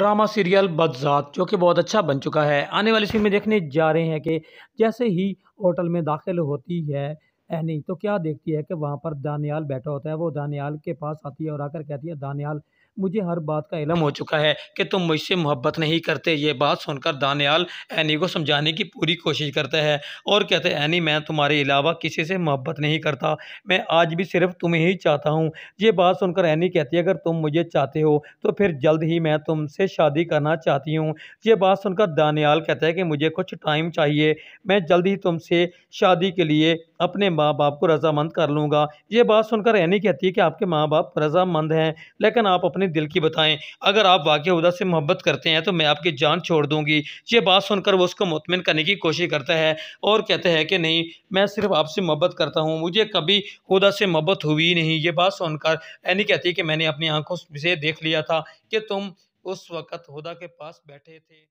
drama serial बदजात जो कि बहुत अच्छा बन चुका है आने वाली सीन में देखने जा रहे हैं कि जैसे ही होटल में दाखिल होती है एनी तो क्या देखती है कि वहाँ पर दानियाल बैठा होता है वो दानियाल के पास आती है और आकर कहती है दानियाल मुझे हर बात का इलम हो चुका है कि तुम मुझसे मोहब्बत नहीं करते ये बात सुनकर दानियाल एनी को समझाने की पूरी कोशिश करता है और कहते एनी मैं तुम्हारे अलावा किसी से मोहब्बत नहीं करता मैं आज भी सिर्फ तुम्हें ही चाहता हूँ ये बात सुनकर एनी कहती है अगर तुम मुझे चाहते हो तो फिर जल्द ही मैं तुमसे शादी करना चाहती हूँ ये बात सुनकर दानियाल कहता है कि मुझे कुछ टाइम चाहिए मैं जल्द ही तुमसे शादी के लिए अपने माँ बाप को रजामंद कर लूँगा ये बात सुनकर रहनी कहती है कि आपके माँ बाप रजामंद हैं लेकिन आप अपने दिल की बताएं अगर आप वाकई उदा से मोहब्बत करते हैं तो मैं आपकी जान छोड़ दूँगी ये बात सुनकर वो उसको मुतमिन करने की कोशिश करता है और कहते हैं कि नहीं मैं सिर्फ आपसे मोहब्बत करता हूँ मुझे कभी खुदा से मोहब्बत हुई नहीं ये बात सुनकर ऐनी कहती है कि मैंने अपनी आंखों से देख लिया था कि तुम उस वक़्त हुदा के पास बैठे थे